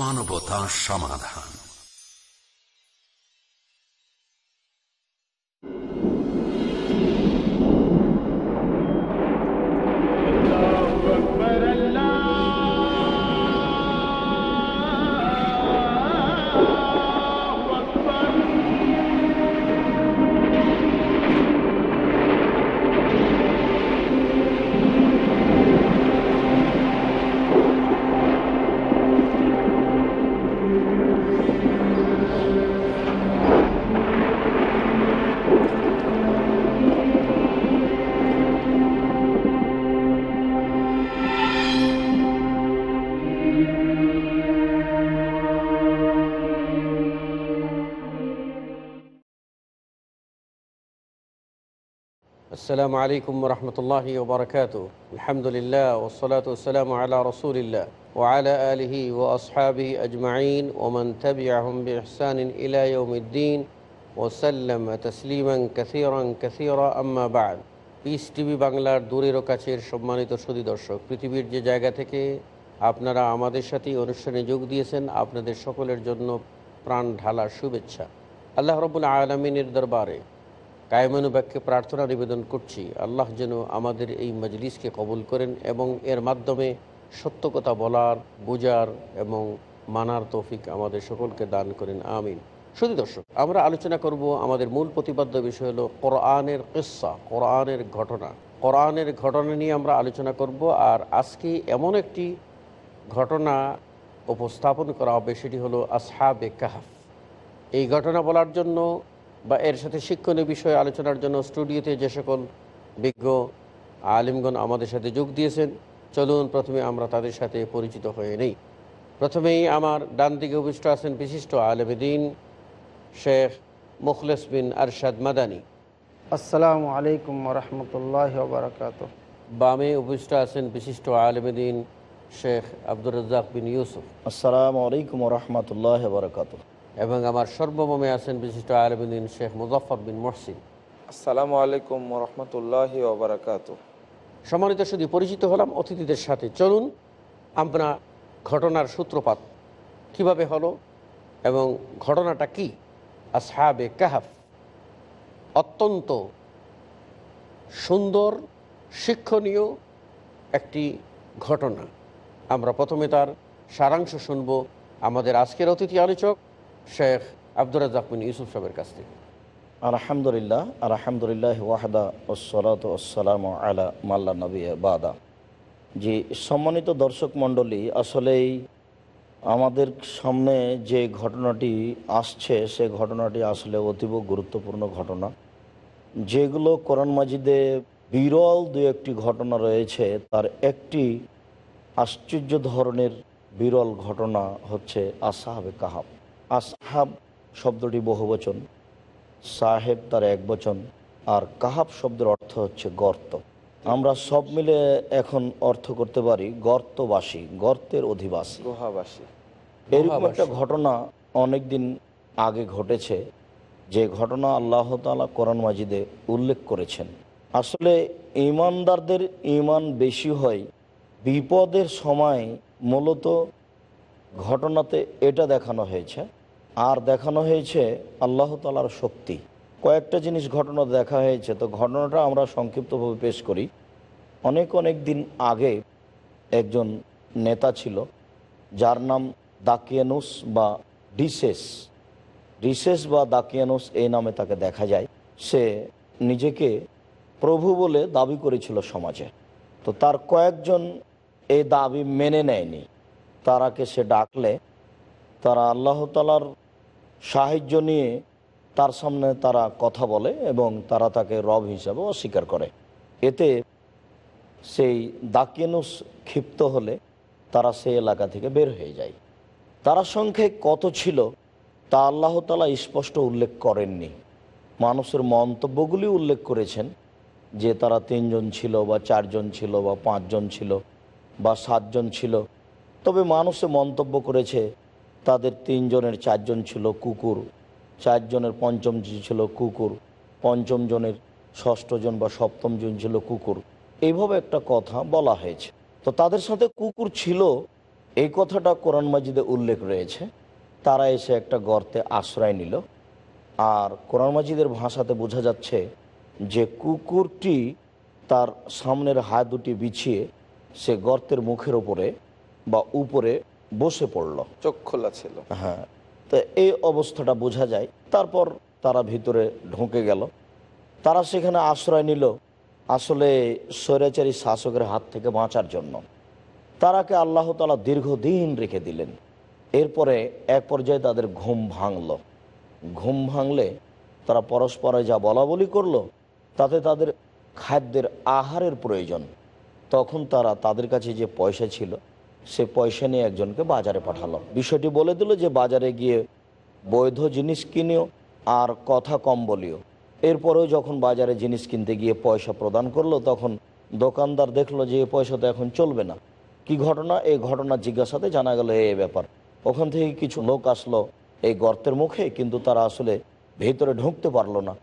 মানবতা সমাধান আসসালামু আলাইকুম রহমতুল্লাহি ওবরাকাত আলহামদুলিল্লাহ ওসলাত ওসালাম আলা রসুলিল্লাহ ওয়ালা আলহি ও আসহাবি আজমাইন ওমন তবি আহমবি ইহসান ইলায়ুদ্দিন ওসাল্লাম তসলিমন কথিরন কথির আম্মাবাদ পিস টিভি বাংলার দূরের ও কাছের সম্মানিত সুদী দর্শক পৃথিবীর যে জায়গা থেকে আপনারা আমাদের সাথে অনুষ্ঠানে যোগ দিয়েছেন আপনাদের সকলের জন্য প্রাণ ঢালা শুভেচ্ছা আল্লাহ রবুল আলমিনের দরবারে কায়মানুবাক্যে প্রার্থনা নিবেদন করছি আল্লাহ যেন আমাদের এই মজলিসকে কবুল করেন এবং এর মাধ্যমে সত্য কথা বলার বোঝার এবং মানার তৌফিক আমাদের সকলকে দান করেন আমিন শুধু দর্শক আমরা আলোচনা করব আমাদের মূল প্রতিপাদ্য বিষয় হলো কোরআনের কিসা কোরআনের ঘটনা কোরআনের ঘটনা নিয়ে আমরা আলোচনা করব আর আজকে এমন একটি ঘটনা উপস্থাপন করা হবে সেটি হলো আসহাবে কাহাফ এই ঘটনা বলার জন্য বা এর সাথে শিক্ষণীয় বিষয়ে আলোচনার জন্য স্টুডিওতে যে সকল বিজ্ঞ আলিমগণ আমাদের সাথে যোগ দিয়েছেন চলুন প্রথমে আমরা তাদের সাথে পরিচিত হয়ে নেই প্রথমেই আমার ডান দিকে উপবিষ্ট আছেন বিশিষ্ট আলমদিন শেখ মুখলেস বিন আরশাদ মাদানী আসসালামু আলাইকুম রহমতুল্লাহ বারকাত বামে উপবিষ্ট আছেন বিশিষ্ট আলমদিন শেখ আব্দুর রাজাক বিন ইউসুফ আসসালামু আলাইকুম রহমতুল্লাহ বারকাত এবং আমার সর্বমে আছেন বিশিষ্ট আলমিন শেখ মুজফর বিন মহসিন আসসালামু আলাইকুম রহমতুল্লাহ সম্মানিত শুধু পরিচিত হলাম অতিথিদের সাথে চলুন আমরা ঘটনার সূত্রপাত কিভাবে হলো এবং ঘটনাটা কি আসহাবে কাহাফ অত্যন্ত সুন্দর শিক্ষণীয় একটি ঘটনা আমরা প্রথমে তার সারাংশ শুনব আমাদের আজকের অতিথি আলোচক শেখ আব্দুর ইউসুফ সাহের কাছ থেকে আলহামদুলিল্লাহ আলহামদুলিল্লাহ ওয়াহদা ওসলাত ওসালাম আলা মাল্লা নবী বাদা যে সম্মানিত দর্শক মণ্ডলী আসলেই আমাদের সামনে যে ঘটনাটি আসছে সে ঘটনাটি আসলে অতীব গুরুত্বপূর্ণ ঘটনা যেগুলো কোরআন মাজিদে বিরল দু একটি ঘটনা রয়েছে তার একটি আশ্চর্য ধরনের বিরল ঘটনা হচ্ছে আসাহাবে কাহাব আসহাব শব্দটি বহুবচন সাহেব তার এক বচন আর কাহাব শব্দের অর্থ হচ্ছে গর্ত আমরা সব মিলে এখন অর্থ করতে পারি গর্তবাসী গর্তের অধিবাসী গুহাবাসী এরকম একটা ঘটনা অনেকদিন আগে ঘটেছে যে ঘটনা আল্লাহ তালা কোরআন মাজিদে উল্লেখ করেছেন আসলে ইমানদারদের ইমান বেশি হয় বিপদের সময় মূলত ঘটনাতে এটা দেখানো হয়েছে আর দেখানো হয়েছে আল্লাহ তালার শক্তি কয়েকটা জিনিস ঘটনা দেখা হয়েছে তো ঘটনাটা আমরা সংক্ষিপ্তভাবে পেশ করি অনেক অনেক দিন আগে একজন নেতা ছিল যার নাম দাকিয়ানুস বা ডিসেস ডিসেস বা দাকিয়ানুস এই নামে তাকে দেখা যায় সে নিজেকে প্রভু বলে দাবি করেছিল সমাজে তো তার কয়েকজন এই দাবি মেনে নেয়নি তারাকে সে ডাকলে তারা আল্লাহ সাহায্য নিয়ে তার সামনে তারা কথা বলে এবং তারা তাকে রব হিসাবে অস্বীকার করে এতে সেই দাকিনুস ক্ষিপ্ত হলে তারা সেই এলাকা থেকে বের হয়ে যায় তারা সংখ্যে কত ছিল তা আল্লাহ তালা স্পষ্ট উল্লেখ করেননি মানুষের মন্তব্যগুলি উল্লেখ করেছেন যে তারা তিনজন ছিল বা চারজন ছিল বা পাঁচজন ছিল বা সাতজন ছিল তবে মানুষে মন্তব্য করেছে তাদের তিনজনের চারজন ছিল কুকুর চারজনের পঞ্চম ছিল কুকুর পঞ্চম জনের ষষ্ঠ জন বা সপ্তম জন ছিল কুকুর এইভাবে একটা কথা বলা হয়েছে তো তাদের সাথে কুকুর ছিল এই কথাটা কোরআন মাজিদে উল্লেখ রয়েছে তারা এসে একটা গর্তে আশ্রয় নিল আর কোরআন মাজিদের ভাষাতে বোঝা যাচ্ছে যে কুকুরটি তার সামনের হাত দুটি বিছিয়ে সে গর্তের মুখের ওপরে বা উপরে বসে পড়ল চোখ খোলা ছিল হ্যাঁ তো এই অবস্থাটা বোঝা যায় তারপর তারা ভিতরে ঢুকে গেল তারা সেখানে আশ্রয় নিল আসলে স্বৈরাচারী শাসকের হাত থেকে বাঁচার জন্য তারাকে আল্লাহ তালা দীর্ঘদিন রেখে দিলেন এরপরে এক পর্যায়ে তাদের ঘুম ভাঙল ঘুম ভাঙলে তারা পরস্পরে যা বলা বলি করলো তাতে তাদের খাদ্যের আহারের প্রয়োজন তখন তারা তাদের কাছে যে পয়সা ছিল সে পয়সা নিয়ে একজনকে বাজারে পাঠালো বিষয়টি বলে দিল যে বাজারে গিয়ে বৈধ জিনিস কিনিও আর কথা কম বলিও এরপরেও যখন বাজারে জিনিস কিনতে গিয়ে পয়সা প্রদান করলো তখন দোকানদার দেখলো যে এই পয়সা তো এখন চলবে না কি ঘটনা এই ঘটনা জিজ্ঞাসাতে জানা গেল এই ব্যাপার ওখান থেকে কিছু লোক আসলো এই গর্তের মুখে কিন্তু তারা আসলে ভেতরে ঢুকতে পারলো না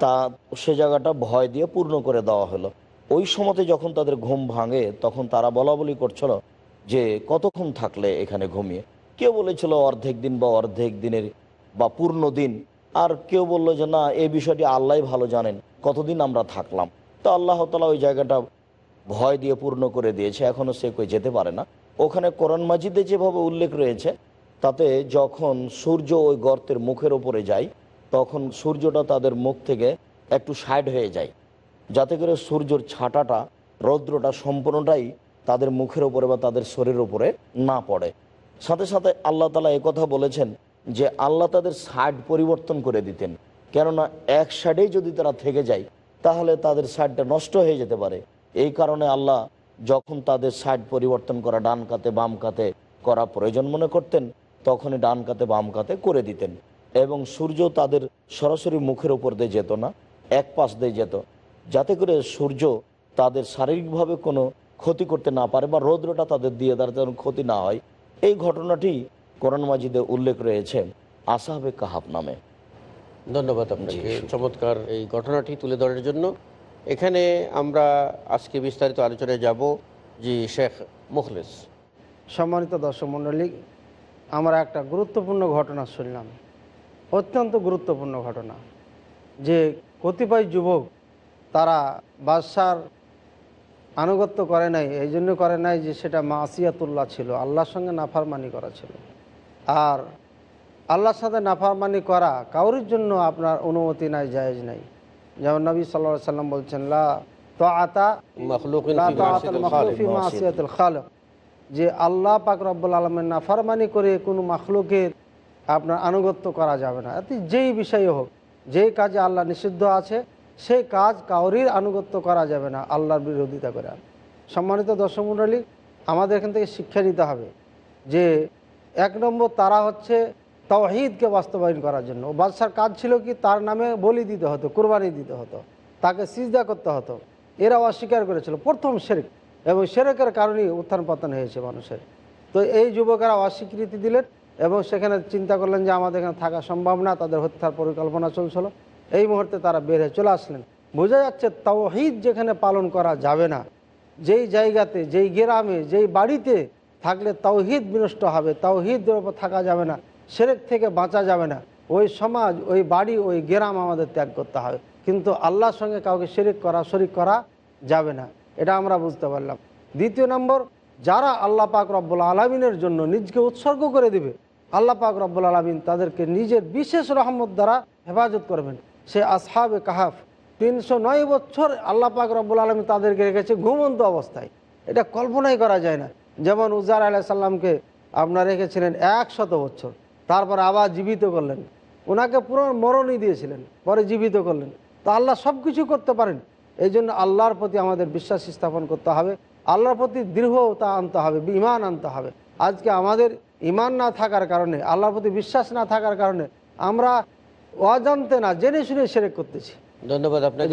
তা সে জায়গাটা ভয় দিয়ে পূর্ণ করে দেওয়া হলো ওই সময়তে যখন তাদের ঘুম ভাঙে তখন তারা বলা বলি করছিল যে কতক্ষণ থাকলে এখানে ঘুমিয়ে কেউ বলেছিল অর্ধেক দিন বা অর্ধেক দিনের বা পূর্ণ দিন আর কেউ বললো যে না এই বিষয়টি আল্লাহ ভালো জানেন কতদিন আমরা থাকলাম তো আল্লাহ তালা ওই জায়গাটা ভয় দিয়ে পূর্ণ করে দিয়েছে এখনও সে কই যেতে পারে না ওখানে কোরআন মাজিদে যেভাবে উল্লেখ রয়েছে তাতে যখন সূর্য ওই গর্তের মুখের ওপরে যায় তখন সূর্যটা তাদের মুখ থেকে একটু সাইড হয়ে যায় যাতে করে সূর্যর ছাটাটা রৌদ্রটা সম্পূর্ণটাই তাদের মুখের উপরে বা তাদের শরীরের উপরে না পড়ে সাথে সাথে আল্লাহ তালা কথা বলেছেন যে আল্লাহ তাদের শার্ট পরিবর্তন করে দিতেন কেননা এক শার্টেই যদি তারা থেকে যায় তাহলে তাদের শার্টটা নষ্ট হয়ে যেতে পারে এই কারণে আল্লাহ যখন তাদের শার্ট পরিবর্তন করা ডান কাতে বাম কাতে করা প্রয়োজন মনে করতেন তখনই ডান কাতে বাম কাতে করে দিতেন এবং সূর্য তাদের সরাসরি মুখের উপর দিয়ে যেত না এক পাশ দিয়ে যেত যাতে করে সূর্য তাদের শারীরিকভাবে কোনো ক্ষতি করতে না পারে বা রৌদ্রটা তাদের দিয়ে তারা যেন ক্ষতি না হয় এই ঘটনাটি কোরআন মাজিদে উল্লেখ রয়েছে আসাহে কাহাব নামে ধন্যবাদ আপনাকে চমৎকার এই ঘটনাটি তুলে ধরার জন্য এখানে আমরা আজকে বিস্তারিত আলোচনায় যাব জি শেখ মুখলেস সম্মানিত দর্শক মণ্ডলী আমরা একটা গুরুত্বপূর্ণ ঘটনা শুনলাম অত্যন্ত গুরুত্বপূর্ণ ঘটনা যে কতিপয় যুবক তারা বাদশার আনুগত্য করে নাই এই জন্য করে নাই যে সেটা মা আসিয়াতুল্লাহ ছিল আল্লাহর সঙ্গে নাফারমানি করা ছিল আর আল্লাহর সাথে নাফারমানি করা কাউরির জন্য আপনার অনুমতি নাই জায়েজ নাই যেমন নবী সাল্লা সাল্লাম বলছেন তো আতা যে আল্লাহ পাক রব্বুল আলমের নাফারমানি করে কোনো মাখলুকের আপনার আনুগত্য করা যাবে না যেই বিষয়ে হোক যেই কাজে আল্লাহ নিষিদ্ধ আছে সেই কাজ কাউরির আনুগত্য করা যাবে না আল্লাহর বিরোধিতা করে সম্মানিত দর্শক মন্ডলী আমাদের এখান থেকে শিক্ষা নিতে হবে যে এক নম্বর তারা হচ্ছে তাওহিদকে বাস্তবায়ন করার জন্য বাদশার কাজ ছিল কি তার নামে বলি দিতে হতো কোরবানি দিতে হতো তাকে সিজদা করতে হতো এরা অস্বীকার করেছিল প্রথম শেরেক এবং শেরেকের কারণেই উত্থান পতন হয়েছে মানুষের তো এই যুবকেরা অস্বীকৃতি দিলেন এবং সেখানে চিন্তা করলেন যে আমাদের এখানে থাকা সম্ভব না তাদের হত্যার পরিকল্পনা চলছিল এই মুহূর্তে তারা বের হয়ে চলে আসলেন বোঝা যাচ্ছে তাওহিদ যেখানে পালন করা যাবে না যেই জায়গাতে যেই গ্রামে যেই বাড়িতে থাকলে তাওহিদ বিনষ্ট হবে তাওহিদের ওপর থাকা যাবে না সেরেক থেকে বাঁচা যাবে না ওই সমাজ ওই বাড়ি ওই গ্রাম আমাদের ত্যাগ করতে হবে কিন্তু আল্লাহর সঙ্গে কাউকে শেরেক করা শরিক করা যাবে না এটা আমরা বুঝতে পারলাম দ্বিতীয় নম্বর যারা আল্লাহ পাক রব্বুল আলমিনের জন্য নিজকে উৎসর্গ করে দিবে আল্লাহ পাক রব্বুল আলমিন তাদেরকে নিজের বিশেষ রহমত দ্বারা হেফাজত করবেন সে আসহাবে কাহাফ তিনশো নয় বছর আল্লাহ রব্বুল আলমী তাদেরকে রেখেছে ঘুমন্ত অবস্থায় এটা কল্পনাই করা যায় না যেমন উজার আলাহ সাল্লামকে আপনার রেখেছিলেন একশত বছর তারপর আবার জীবিত করলেন ওনাকে পুরো মরণই দিয়েছিলেন পরে জীবিত করলেন তা আল্লাহ সব কিছু করতে পারেন এই জন্য আল্লাহর প্রতি আমাদের বিশ্বাস স্থাপন করতে হবে আল্লাহর প্রতি দৃঢ়তা আনতে হবে ইমান আনতে হবে আজকে আমাদের ইমান না থাকার কারণে আল্লাহর প্রতি বিশ্বাস না থাকার কারণে আমরা অজান্তে না জেনে শুনে সেরে করতেছি ধন্যবাদ আপনার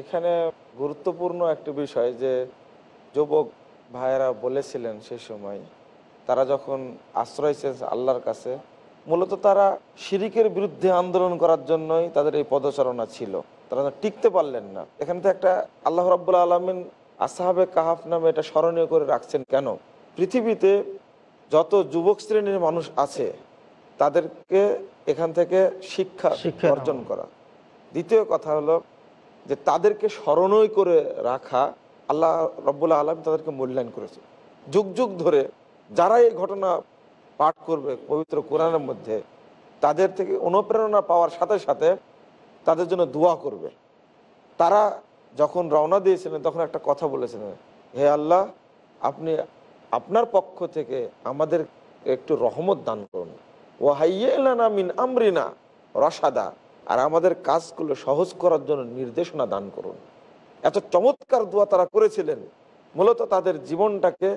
এখানে গুরুত্বপূর্ণ একটি বিষয় যে যুবক ভাইয়েরা বলেছিলেন সে সময় তারা যখন আশ্রয় চেয়েছে আল্লাহর কাছে মূলত তারা শিরিকের বিরুদ্ধে আন্দোলন করার জন্যই তাদের এই পদচারণা ছিল তারা টিকতে পারলেন না এখানে তো একটা আল্লাহ রাবুল্লা আলমিন আসাহাবে কাহাফ নামে এটা স্মরণীয় করে রাখছেন কেন পৃথিবীতে যত যুবক শ্রেণীর মানুষ আছে তাদেরকে এখান থেকে শিক্ষা অর্জন করা দ্বিতীয় কথা হলো যে তাদেরকে স্মরণই করে রাখা আল্লাহ রব্বুল্লা আলম তাদেরকে মূল্যায়ন করেছে যুগ যুগ ধরে যারা এই ঘটনা পাঠ করবে পবিত্র কোরআনের মধ্যে তাদের থেকে অনুপ্রেরণা পাওয়ার সাথে সাথে তাদের জন্য দোয়া করবে তারা যখন রওনা দিয়েছিলেন তখন একটা কথা বলেছিলেন হে আল্লাহ আপনি আপনার পক্ষ থেকে আমাদের একটু রহমত দান করুন ও হাইয়েলানা মিন আমরিনা রসাদা আর আমাদের কাজগুলো সহজ করার জন্য নির্দেশনা দান করুন এত চমৎকার দোয়া তারা করেছিলেন মূলত তাদের জীবনটাকে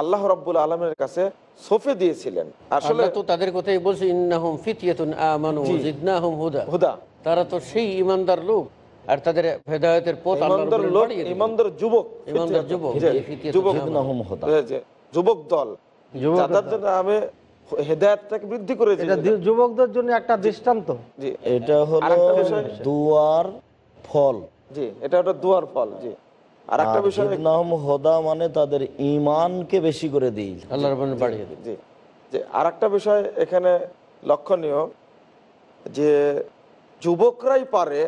আল্লাহ রব্বুল আলমের কাছে সফে দিয়েছিলেন আসলে তো তাদের কথাই বলছে তারা তো সেই ইমানদার লোক আর তাদের ভেদায়তের পথ ইমানদার লোক ইমানদার যুবক ইমানদার যুবক যুবক যুবক দল যাদের জন্য আমি বৃদ্ধি যুবকদের জন্য একটা দৃষ্টান্ত বিষয় মানে তাদের বেশি করে দিই আর একটা বিষয় এখানে লক্ষণীয় যে যুবকরাই পারে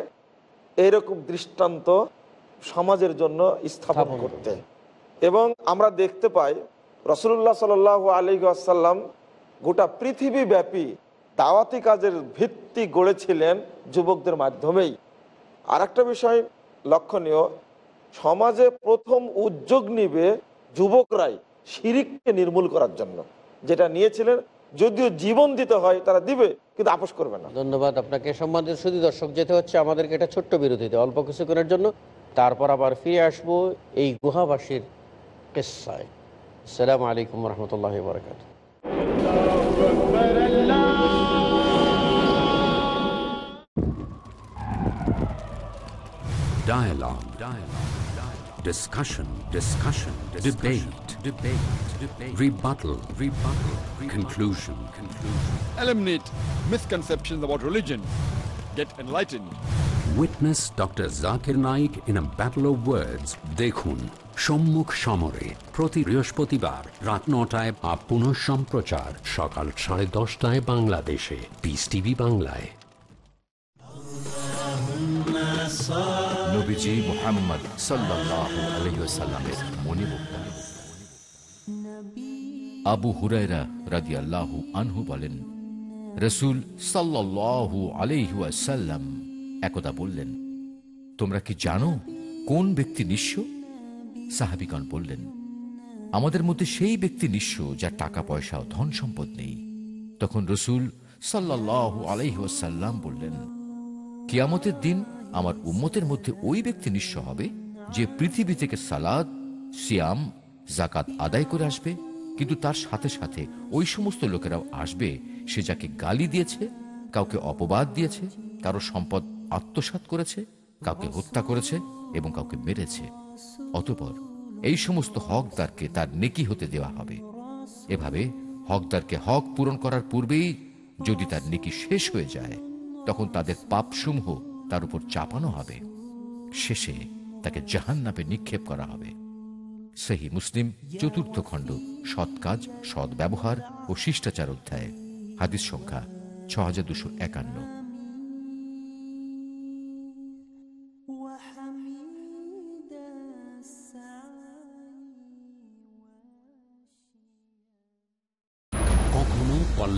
এরকম দৃষ্টান্ত সমাজের জন্য স্থাপন করতে এবং আমরা দেখতে পাই রসুল্লাহ সাল আলী আসাল্লাম গোটা পৃথিবীব্যাপী দাওয়াতি কাজের ভিত্তি গড়েছিলেন যুবকদের মাধ্যমেই আর একটা বিষয় লক্ষণীয় সমাজে প্রথম উদ্যোগ নিবে যুবকরাই শিরিককে নির্মূল করার জন্য যেটা নিয়েছিলেন যদিও জীবন দিতে হয় তারা দিবে কিন্তু আপোষ করবে না ধন্যবাদ আপনাকে সম্মানের শুধু দর্শক যেতে হচ্ছে আমাদেরকে এটা ছোট্ট বিরতিতে অল্প কিছুক্ষণের জন্য তারপর আবার ফিরে আসবো এই গুহাবাসীর কেসায় সালাম আলাইকুম রহমতুল্লাহ বরকাত Dialogue. Dialogue. Dialogue. Discussion. Discussion. Discussion. Debate. Debate. Debate. Rebuttal. Rebuttal. Conclusion. Conclusion. Eliminate misconceptions about religion. Get enlightened. Witness Dr. Zakir Naik in a battle of words. Dekhun. সম্মুখ সমরে প্রতি বৃহস্পতিবার রাত নটায় বা পুনঃ সম্প্রচার সকাল সাড়ে দশটায় বাংলাদেশে পিস টিভি বাংলায় আবু হুরায়রা রাজি আল্লাহু আনহু বলেন রসুল সাল্লাহু আলহাসাল্লাম একদা বললেন তোমরা কি জানো কোন ব্যক্তি নিঃস্ব সাহাবিগণ বললেন আমাদের মধ্যে সেই ব্যক্তি নিঃস্ব যার টাকা পয়সা ও ধন সম্পদ নেই তখন রসুল সাল্লাহ আলাইহাল্লাম বললেন কিয়ামতের দিন আমার উম্মতের মধ্যে ওই ব্যক্তি নিঃস্ব হবে যে পৃথিবী থেকে সালাদ সিয়াম জাকাত আদায় করে আসবে কিন্তু তার সাথে সাথে ওই সমস্ত লোকেরাও আসবে সে যাকে গালি দিয়েছে কাউকে অপবাদ দিয়েছে কারো সম্পদ আত্মসাত করেছে কাউকে হত্যা করেছে এবং কাউকে মেরেছে অতপর এই সমস্ত হকদারকে তার নেকি হতে দেওয়া হবে এভাবে হকদারকে হক পূরণ করার পূর্বেই যদি তার নেকি শেষ হয়ে যায় তখন তাদের পাপসমূহ তার উপর চাপানো হবে শেষে তাকে জাহান নাপে নিক্ষেপ করা হবে সেহি মুসলিম চতুর্থ খণ্ড সৎ কাজ সৎ ব্যবহার ও শিষ্টাচার অধ্যায় হাদিস সংখ্যা ছ হাজার দুশো একান্ন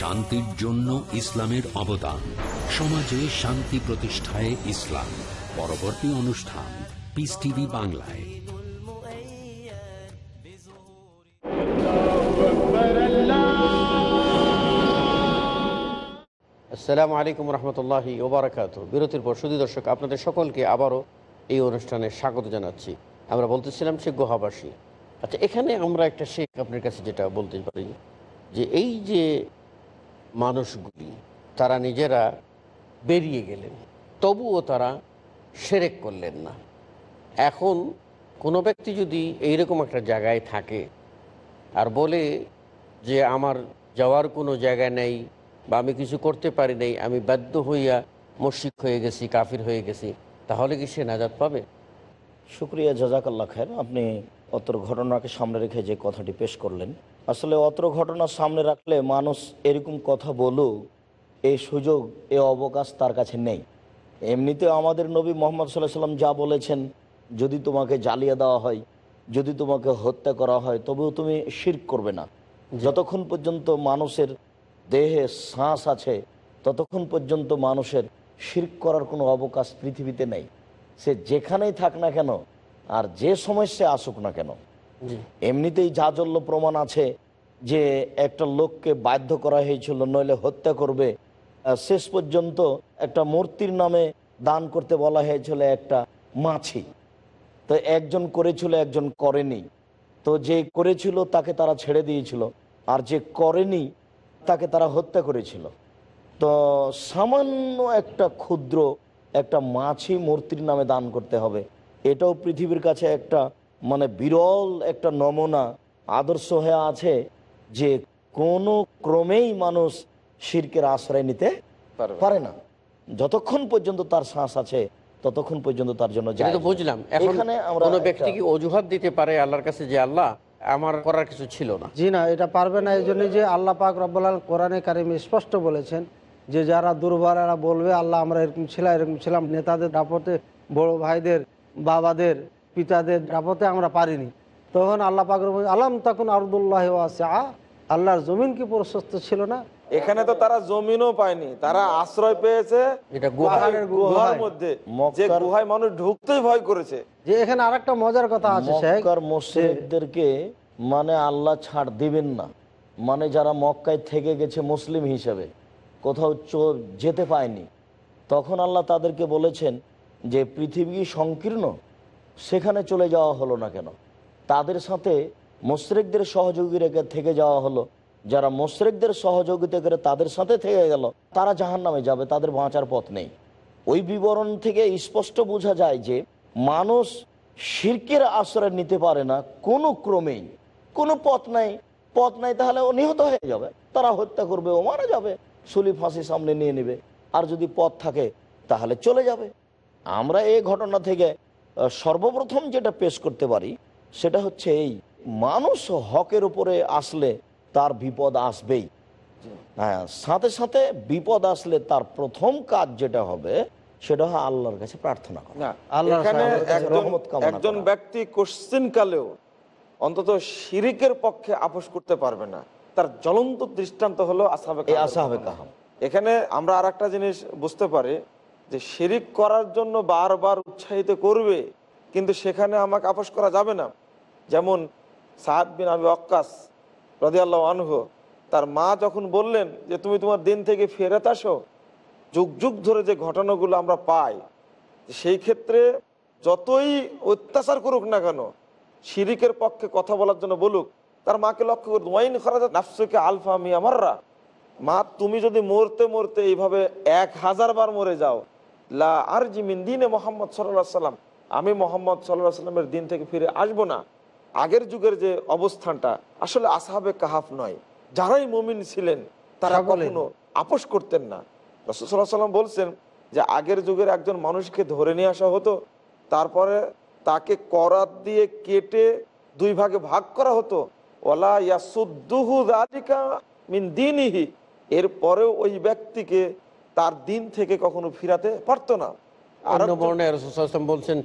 শান্তির জন্য ইসলামের অবদান সমাজে শান্তি প্রতিষ্ঠায় ইসলাম পরবর্তী অনুষ্ঠান পিস টিভি বাংলায় আসসালামু আলাইকুম রহমতুল্লাহি ওবরাকাত বিরতির পর সুদী দর্শক আপনাদের সকলকে আবারও এই অনুষ্ঠানে স্বাগত জানাচ্ছি আমরা বলতেছিলাম সে গুহাবাসী আচ্ছা এখানে আমরা একটা শেখ আপনার কাছে যেটা বলতে পারি যে এই যে মানুষগুলি তারা নিজেরা বেরিয়ে গেলেন তবুও তারা সেরেক করলেন না এখন কোনো ব্যক্তি যদি এইরকম একটা জায়গায় থাকে আর বলে যে আমার যাওয়ার কোনো জায়গা নেই বা আমি কিছু করতে পারি নাই আমি বাধ্য হইয়া মস্যিক হয়ে গেছি কাফির হয়ে গেছি তাহলে কি সে নাজাদ পাবে শুক্রিয়া জাজাকাল্লা খের আপনি অতর ঘটনাকে সামনে রেখে যে কথাটি পেশ করলেন আসলে অত ঘটনা সামনে রাখলে মানুষ এরকম কথা বলুক এই সুযোগ এ অবকাশ তার কাছে নেই এমনিতে আমাদের নবী মোহাম্মদ সাল্লাহ সাল্লাম যা বলেছেন যদি তোমাকে জ্বালিয়ে দেওয়া হয় যদি তোমাকে হত্যা করা হয় তবেও তুমি শির করবে না যতক্ষণ পর্যন্ত মানুষের দেহে শ্বাস আছে ততক্ষণ পর্যন্ত মানুষের শির করার কোনো অবকাশ পৃথিবীতে নেই সে যেখানেই থাক না কেন আর যে সময় সে আসুক না কেন এমনিতেই জল্য প্রমাণ আছে যে একটা লোককে বাধ্য করা হয়েছিল নইলে হত্যা করবে শেষ পর্যন্ত একটা মূর্তির নামে দান করতে বলা হয়েছিল একটা মাছি তো একজন করেছিল একজন করেনি তো যে করেছিল তাকে তারা ছেড়ে দিয়েছিল আর যে করেনি তাকে তারা হত্যা করেছিল তো সামান্য একটা ক্ষুদ্র একটা মাছি মূর্তির নামে দান করতে হবে এটাও পৃথিবীর কাছে একটা মানে বিরল একটা নমুনা আদর্শ হয়ে আছে যে কোনো ক্রমেই মানুষ শিরকের আশ্রয় নিতে পারে না যতক্ষণ পর্যন্ত তার শ্বাস আছে ততক্ষণ পর্যন্ত তার জন্য বুঝলাম এখানে আমরা ব্যক্তি কি অজুহাত দিতে পারে আল্লাহর কাছে যে আল্লাহ আমার করার কিছু ছিল না জি না এটা পারবে না এই জন্য যে আল্লাহ পাক রব্বাল কোরআনে কারিম স্পষ্ট বলেছেন যে যারা দুর্বার বলবে আল্লাহ আমরা এরকম ছিলাম এরকম ছিলাম নেতাদের দাপটে বড় ভাইদের বাবাদের পিতাদের রাপতে আমরা পারিনি তখন আল্লাহ পাক আলম তখন আরদুল্লাহ আল্লাহর জমিন কি প্রশস্ত ছিল না এখানে তো তারা জমিনও পায়নি তারা আশ্রয় পেয়েছে মধ্যে যে গুহায় মানুষ ঢুকতেই ভয় করেছে যে এখানে মজার কথা আছে মসজিদদেরকে মানে আল্লাহ ছাড় দিবেন না মানে যারা মক্কায় থেকে গেছে মুসলিম হিসেবে কোথাও যেতে পায়নি তখন আল্লাহ তাদেরকে বলেছেন যে পৃথিবী সংকীর্ণ সেখানে চলে যাওয়া হলো না কেন তাদের সাথে মোশরেকদের সহযোগী রেখে থেকে যাওয়া হলো যারা মোশরেকদের সহযোগিতা করে তাদের সাথে থেকে গেল তারা জাহান নামে যাবে তাদের বাঁচার পথ নেই ওই বিবরণ থেকে স্পষ্ট বোঝা যায় যে মানুষ শির্কের আশ্রয় নিতে পারে না কোনো ক্রমেই কোনো পথ নাই পথ নাই তাহলে ও নিহত হয়ে যাবে তারা হত্যা করবে ও মারা যাবে সুলি ফাঁসি সামনে নিয়ে নেবে আর যদি পথ থাকে তাহলে চলে যাবে আমরা এই ঘটনা থেকে সর্বপ্রথম যেটা পেশ করতে পারি সেটা হচ্ছে এই মানুষ হকের উপরে আসলে তার বিপদ আসবেই হ্যাঁ সাথে সাথে বিপদ আসলে তার প্রথম কাজ যেটা হবে সেটা হয় আল্লাহর কাছে প্রার্থনা একজন ব্যক্তি কোশ্চিন কালেও অন্তত শিরিকের পক্ষে আপোষ করতে পারবে না তার জ্বলন্ত দৃষ্টান্ত হলো আসাবে আসাবে এখানে আমরা আর একটা জিনিস বুঝতে পারি যে শিরিক করার জন্য বারবার উৎসাহিত করবে কিন্তু সেখানে আমাকে আপোষ করা যাবে না যেমন সাহাব বিন আবি অক্কাস রদিয়াল্লাহ আনহ তার মা যখন বললেন যে তুমি তোমার দিন থেকে ফেরত আসো যুগ যুগ ধরে যে ঘটনাগুলো আমরা পাই সেই ক্ষেত্রে যতই অত্যাচার করুক না কেন শিরিকের পক্ষে কথা বলার জন্য বলুক তার মাকে লক্ষ্য করুক ওয়াইন যায় নাফসুকে আলফা আমি আমাররা মা তুমি যদি মরতে মরতে এইভাবে এক হাজার বার মরে যাও লা আর জিমিন দিনে মোহাম্মদ সাল্লাহ সাল্লাম আমি মোহাম্মদ সাল্লাহ সাল্লামের দিন থেকে ফিরে আসব না আগের যুগের যে অবস্থানটা আসলে আসাবে কাহাফ নয় যারাই মুমিন ছিলেন তারা কখনো আপোষ করতেন না সাল্লাহ সাল্লাম বলছেন যে আগের যুগের একজন মানুষকে ধরে নিয়ে আসা হতো তারপরে তাকে করাত দিয়ে কেটে দুই ভাগে ভাগ করা হতো ওলা ইয়াসুদ্দুহু রাজিকা মিন দিনহি এরপরেও ওই ব্যক্তিকে তার দিন থেকে কখনো ফিরাতে পারত না আর বলছেন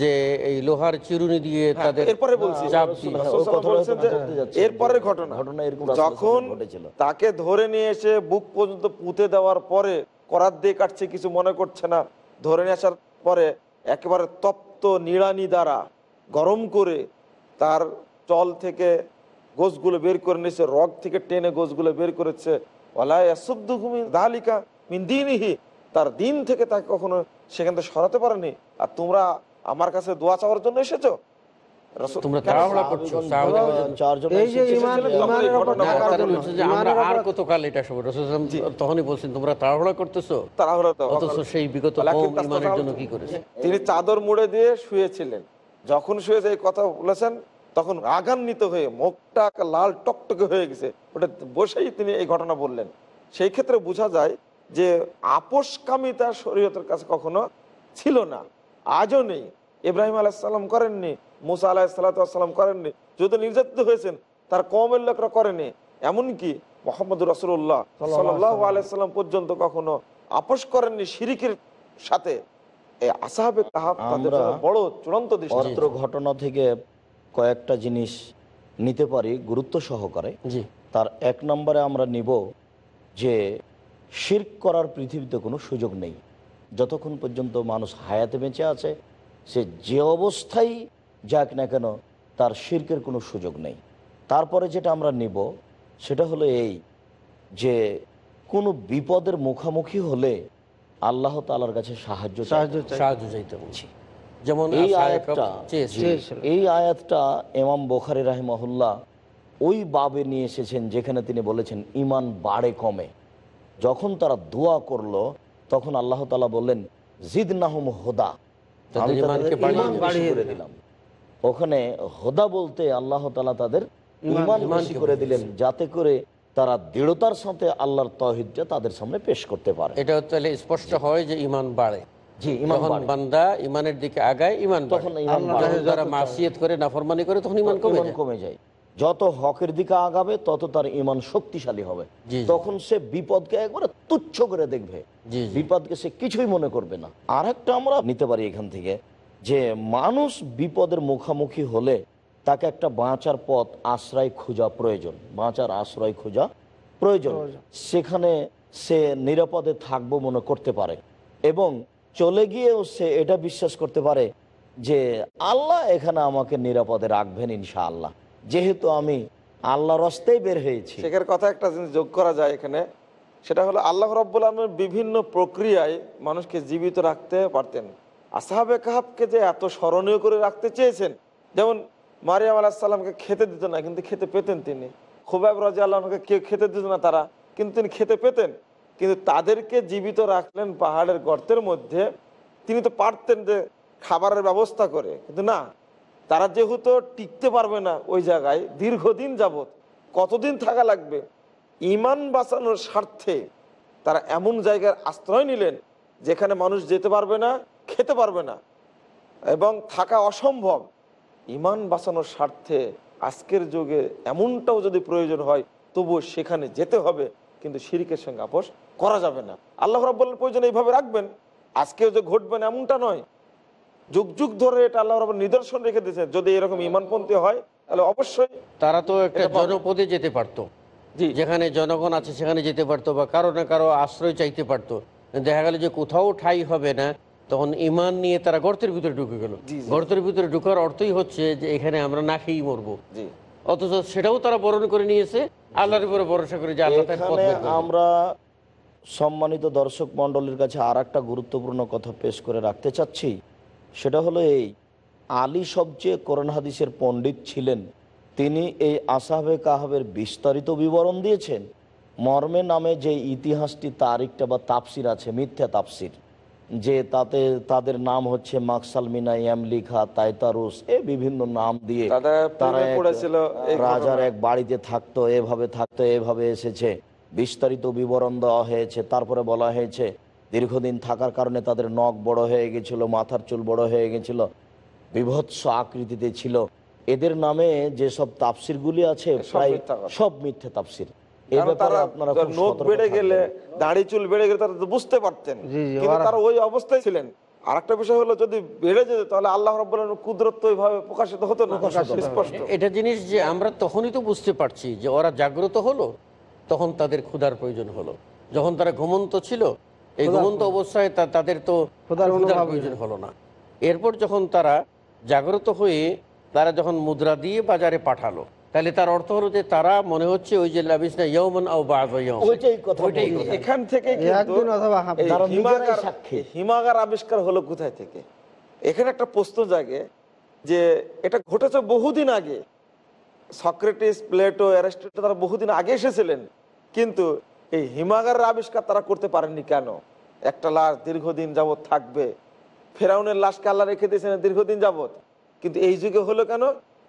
যে এই লোহার চিরুনি দিয়ে হ্যাঁ, তাদের এরপরে বলছি হ্যাঁ, এরপরের ঘটনা ঘটনা এরকম যখন তাকে ধরে নিয়ে এসে বুক পর্যন্ত পুঁতে দেওয়ার পরে করার দিয়ে কাটছে কিছু মনে করছে না ধরে নিয়ে আসার পরে একেবারে তপ্ত নিড়ানি দ্বারা গরম করে তার চল থেকে গোসগুলো বের করে নিয়েছে রগ থেকে টেনে গোসগুলো বের করেছে ওলা সুদ্দুঘুমি দালিকা মিন দিনহি তার দিন থেকে তাকে কখনো সেখান থেকে সরাতে পারেনি আর তোমরা আমার কাছে দোয়া চাওয়ার জন্য এসেছো তিনি চাদর মুড়ে দিয়ে শুয়েছিলেন যখন শুয়ে যে কথা বলেছেন তখন রাগান্বিত হয়ে মুখটা লাল টকটকে হয়ে গেছে ওটা বসেই তিনি এই ঘটনা বললেন সেই ক্ষেত্রে বোঝা যায় যে আপোষকামিতা শরীয়তের কাছে কখনো ছিল না আজও নেই ইব্রাহিম আলাহিসাল্লাম করেননি মুসা আলাহ সাল্লাম করেননি যদি নির্যাতিত হয়েছেন তার কমের লোকরা করেনি এমনকি মোহাম্মদ রসুল্লাহ সাল্লাহ আলাইসাল্লাম পর্যন্ত কখনো আপোষ করেননি সিরিকের সাথে ঘটনা থেকে কয়েকটা জিনিস নিতে পারি গুরুত্ব সহকারে তার এক নম্বরে আমরা নিব যে শির্ক করার পৃথিবীতে কোনো সুযোগ নেই যতক্ষণ পর্যন্ত মানুষ হায়াতে বেঁচে আছে সে যে অবস্থায় যাক না কেন তার শির্কের কোনো সুযোগ নেই তারপরে যেটা আমরা নিব সেটা হলো এই যে কোনো বিপদের মুখামুখি হলে আল্লাহ তালার কাছে সাহায্য সাহায্য চাইতে বলছি যেমন এই আয়াতটা এই আয়াতটা এমাম বোখারি রাহেমহল্লা ওই বাবে নিয়ে এসেছেন যেখানে তিনি বলেছেন ইমান বাড়ে কমে যখন তারা দোয়া করলো তখন আল্লাহ তালা বললেন জিদ নাহম হোদা দিলাম ওখানে হোদা বলতে আল্লাহ তালা তাদের করে দিলেন যাতে করে তারা দৃঢ়তার সাথে আল্লাহর তহিদটা তাদের সামনে পেশ করতে পারে এটা হচ্ছে স্পষ্ট হয় যে ইমান বাড়ে ইমানের দিকে আগায় ইমান তখন যারা মাসিয়ত করে নাফরমানি করে তখন ইমান কমে যায় যত হকের দিকে আগাবে তত তার ইমান শক্তিশালী হবে তখন সে বিপদকে একবারে তুচ্ছ করে দেখবে বিপদকে সে কিছুই মনে করবে না আর একটা আমরা নিতে পারি এখান থেকে যে মানুষ বিপদের মুখামুখি হলে তাকে একটা বাঁচার পথ আশ্রয় খোঁজা প্রয়োজন বাঁচার আশ্রয় খোঁজা প্রয়োজন সেখানে সে নিরাপদে থাকবো মনে করতে পারে এবং চলে গিয়েও সে এটা বিশ্বাস করতে পারে যে আল্লাহ এখানে আমাকে নিরাপদে রাখবেন ইনশাআল্লাহ যেহেতু আমি আল্লাহর রস্তেই বের হয়েছি শেখের কথা একটা জিনিস যোগ করা যায় এখানে সেটা হলো আল্লাহ রব্বুল আলমের বিভিন্ন প্রক্রিয়ায় মানুষকে জীবিত রাখতে পারতেন আসাহাবে কাহাবকে যে এত স্মরণীয় করে রাখতে চেয়েছেন যেমন মারিয়াম আল্লাহ সাল্লামকে খেতে দিত না কিন্তু খেতে পেতেন তিনি খুবাইব রাজি আল্লাহকে কেউ খেতে দিত না তারা কিন্তু তিনি খেতে পেতেন কিন্তু তাদেরকে জীবিত রাখলেন পাহাড়ের গর্তের মধ্যে তিনি তো পারতেন যে খাবারের ব্যবস্থা করে কিন্তু না তারা যেহেতু টিকতে পারবে না ওই জায়গায় দীর্ঘদিন যাবত কতদিন থাকা লাগবে ইমান বাঁচানোর স্বার্থে তারা এমন জায়গার আশ্রয় নিলেন যেখানে মানুষ যেতে পারবে না খেতে পারবে না এবং থাকা অসম্ভব ইমান বাঁচানোর স্বার্থে আজকের যুগে এমনটাও যদি প্রয়োজন হয় তবুও সেখানে যেতে হবে কিন্তু শিরিকের সঙ্গে আপোষ করা যাবে না আল্লাহ রাবুল্লার প্রয়োজন এইভাবে রাখবেন আজকেও যে ঘটবেন এমনটা নয় যুগ যুগ ধরে এটা আল্লাহর নিদর্শন রেখে দিয়েছেন যদি এরকম ইমানপন্থী হয় তাহলে অবশ্যই তারা তো একটা জনপদে যেতে পারতো যেখানে জনগণ আছে সেখানে যেতে পারতো বা কারো না কারো আশ্রয় চাইতে পারতো দেখা গেল যে কোথাও ঠাই হবে না তখন ইমান নিয়ে তারা গর্তের ভিতরে ঢুকে গেল গর্তের ভিতরে ঢুকার অর্থই হচ্ছে যে এখানে আমরা না খেয়েই মরবো অথচ সেটাও তারা বরণ করে নিয়েছে আল্লাহর উপরে ভরসা করে যে আল্লাহ আমরা সম্মানিত দর্শক মন্ডলীর কাছে আর একটা গুরুত্বপূর্ণ কথা পেশ করে রাখতে চাচ্ছি সেটা হলো এই আলী সবচেয়ে করোন হাদিসের পণ্ডিত ছিলেন তিনি এই আসাহে কাহাবের বিস্তারিত বিবরণ দিয়েছেন মর্মে নামে যে ইতিহাসটি তারিখটা বা তাপসির আছে মিথ্যা তাপসির যে তাতে তাদের নাম হচ্ছে মাকসালমিনা ইয়ামলিখা তাইতারুস এ বিভিন্ন নাম দিয়ে তারা রাজার এক বাড়িতে থাকতো এভাবে থাকতো এভাবে এসেছে বিস্তারিত বিবরণ দেওয়া হয়েছে তারপরে বলা হয়েছে দীর্ঘদিন থাকার কারণে তাদের নখ বড় হয়ে গেছিল মাথার চুল বড় হয়ে গেছিল বিভৎস আকৃতিতে ছিল এদের নামে যেসব গুলি আছে প্রায় সব মিথ্যে তাপসির দাড়ি চুল বুঝতে পারতেন ওই অবস্থায় ছিলেন বিষয় হলো যদি বেড়ে যেত তাহলে প্রকাশিত স্পষ্ট এটা জিনিস যে আমরা তখনই তো বুঝতে পারছি যে ওরা জাগ্রত হলো তখন তাদের ক্ষুধার প্রয়োজন হলো যখন তারা ঘুমন্ত ছিল এই ঘুমন্ত অবস্থায় তাদের তো প্রয়োজন হলো না এরপর যখন তারা জাগ্রত হয়ে তারা যখন মুদ্রা দিয়ে বাজারে পাঠালো তাহলে তার অর্থ হলো যে তারা মনে হচ্ছে ওই যে এখান থেকে হিমাগার আবিষ্কার হলো কোথায় থেকে এখানে একটা প্রশ্ন জাগে যে এটা ঘটেছে বহুদিন আগে সক্রেটিস প্লেটো অ্যারেস্টেটো তারা বহুদিন আগে এসেছিলেন কিন্তু এই হিমাগারের আবিষ্কার তারা করতে পারেননি কেন একটা লাশ দীর্ঘদিন যাবৎ থাকবে ফেরাউনের লাশকে আল্লাহ রেখে দিয়েছেন দীর্ঘদিন যাবৎ কিন্তু এই যুগে হলো কেন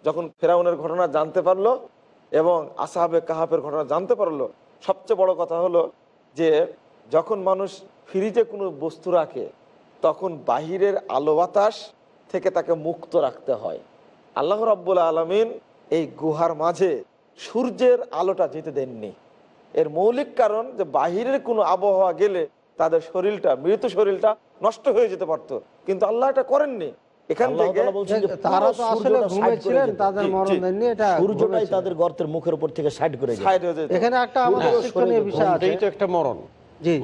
যখন ফেরাউনের ঘটনা জানতে পারলো এবং আসাহাবে কাহাবের ঘটনা জানতে পারলো সবচেয়ে বড় কথা হলো যে যখন মানুষ ফ্রিজে কোনো বস্তু রাখে তখন বাহিরের আলো বাতাস থেকে তাকে মুক্ত রাখতে হয় আল্লাহ রব্বুল আলমিন এই গুহার মাঝে সূর্যের আলোটা যেতে দেননি এর মৌলিক কারণ যে বাহিরের কোনো আবহাওয়া গেলে তাদের শরীরটা মৃত শরীরটা নষ্ট হয়ে যেতে পারত কিন্তু আল্লাহ এটা করেননি এখান থেকে সূর্যটাই তাদের একটা মরণ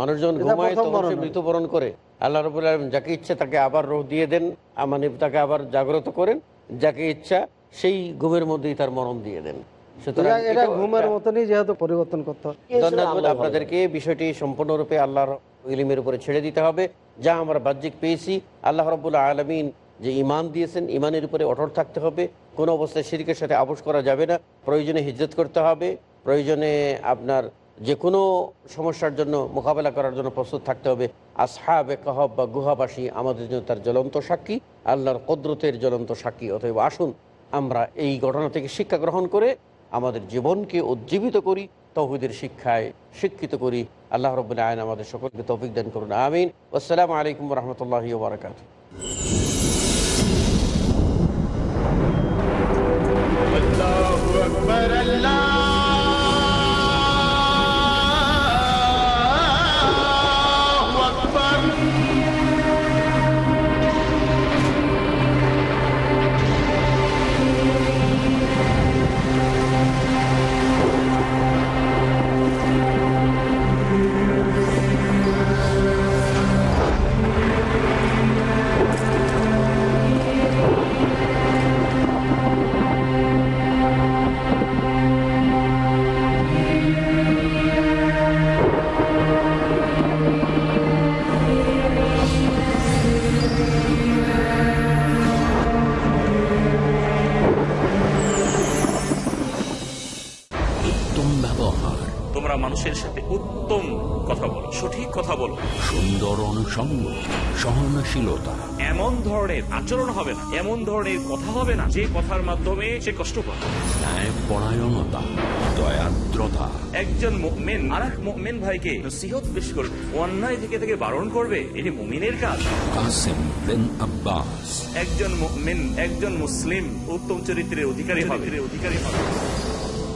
মানুষ যখন ঘুমায় তখন মৃত্যুবরণ করে আল্লাহ রবুল যাকে ইচ্ছা তাকে আবার রোহ দিয়ে দেন মানে তাকে আবার জাগ্রত করেন যাকে ইচ্ছা সেই ঘুমের মধ্যেই তার মরণ দিয়ে দেন আপনাদেরকে বিষয়টি সম্পূর্ণরূপে আল্লাহর ইলিমের উপরে ছেড়ে দিতে হবে যা আমরা বাহ্যিক পেয়েছি আল্লাহ রবুল্লা আলমিন যে ইমান দিয়েছেন ইমানের উপরে অটল থাকতে হবে কোনো অবস্থায় সাথে করা যাবে না প্রয়োজনে হিজরত করতে হবে প্রয়োজনে আপনার যে কোনো সমস্যার জন্য মোকাবেলা করার জন্য প্রস্তুত থাকতে হবে আসহাবে কাহব বা গুহাবাসী আমাদের জন্য তার জ্বলন্ত সাক্ষী আল্লাহর কদরতের জ্বলন্ত সাক্ষী অথবা আসুন আমরা এই ঘটনা থেকে শিক্ষা গ্রহণ করে আমাদের জীবনকে উজ্জীবিত করি তহবিদের শিক্ষায় শিক্ষিত করি আল্লাহ রব আয়ন আমাদের সকলকে তৌফিক দান করুন আমিন আসসালামু আলাইকুম রহমতুল্লাহ বারকাত Allah কথা বলো সুন্দর অনুষঙ্গ সহনশীলতা এমন ধরনের আচরণ হবে না এমন ধরনের কথা হবে না যে কথার মাধ্যমে সে কষ্ট পাবে ন্যায়পরায়ণতা দয়াদ্রতা একজন মুমিন আর এক মুমিন ভাইকে নসিহত বেশ করবে অন্যায় থেকে থেকে বারণ করবে এটি মুমিনের কাজ কাসিম বিন আব্বাস একজন মুমিন একজন মুসলিম উত্তম চরিত্রের অধিকারী হবে অধিকারী হবে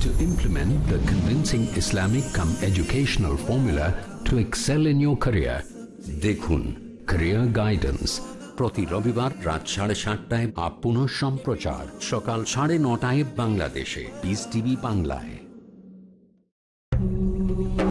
to implement the convincing Islamic come educational formula to excel in your career. দেখুন Career Guidance প্রতি রবিবার রাত সাড়ে সাতটায় আপ পুনঃ সম্প্রচার সকাল সাড়ে নটায় বাংলাদেশে বিস টিভি বাংলায়